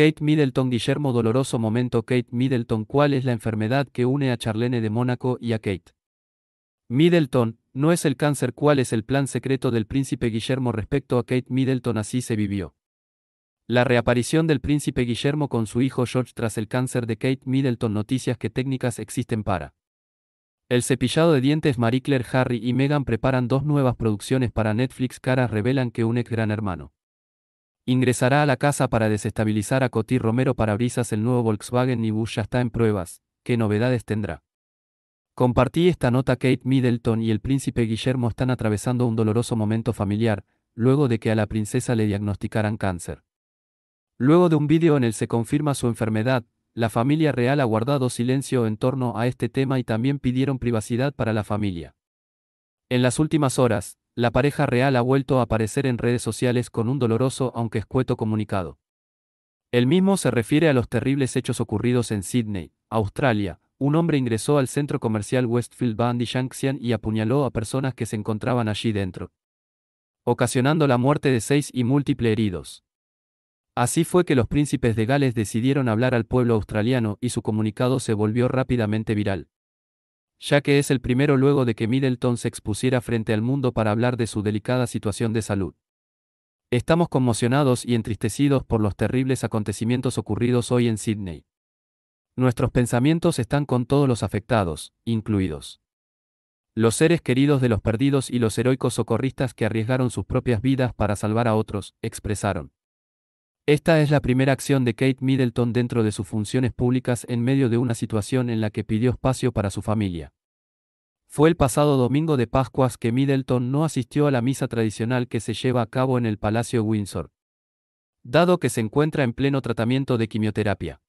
Kate Middleton Guillermo Doloroso momento Kate Middleton ¿Cuál es la enfermedad que une a Charlene de Mónaco y a Kate? Middleton, no es el cáncer ¿Cuál es el plan secreto del príncipe Guillermo respecto a Kate Middleton así se vivió? La reaparición del príncipe Guillermo con su hijo George tras el cáncer de Kate Middleton Noticias que técnicas existen para el cepillado de dientes Marie Claire Harry y Meghan preparan dos nuevas producciones para Netflix Caras revelan que un ex gran hermano Ingresará a la casa para desestabilizar a Coti Romero para brisas el nuevo Volkswagen y Bush ya está en pruebas. ¿Qué novedades tendrá? Compartí esta nota Kate Middleton y el príncipe Guillermo están atravesando un doloroso momento familiar, luego de que a la princesa le diagnosticaran cáncer. Luego de un vídeo en el se confirma su enfermedad, la familia real ha guardado silencio en torno a este tema y también pidieron privacidad para la familia. En las últimas horas, la pareja real ha vuelto a aparecer en redes sociales con un doloroso aunque escueto comunicado. El mismo se refiere a los terribles hechos ocurridos en Sydney, Australia. Un hombre ingresó al centro comercial Westfield Bandy Shanxian y apuñaló a personas que se encontraban allí dentro, ocasionando la muerte de seis y múltiples heridos. Así fue que los príncipes de Gales decidieron hablar al pueblo australiano y su comunicado se volvió rápidamente viral ya que es el primero luego de que Middleton se expusiera frente al mundo para hablar de su delicada situación de salud. Estamos conmocionados y entristecidos por los terribles acontecimientos ocurridos hoy en Sydney. Nuestros pensamientos están con todos los afectados, incluidos los seres queridos de los perdidos y los heroicos socorristas que arriesgaron sus propias vidas para salvar a otros, expresaron. Esta es la primera acción de Kate Middleton dentro de sus funciones públicas en medio de una situación en la que pidió espacio para su familia. Fue el pasado domingo de Pascuas que Middleton no asistió a la misa tradicional que se lleva a cabo en el Palacio Windsor. Dado que se encuentra en pleno tratamiento de quimioterapia.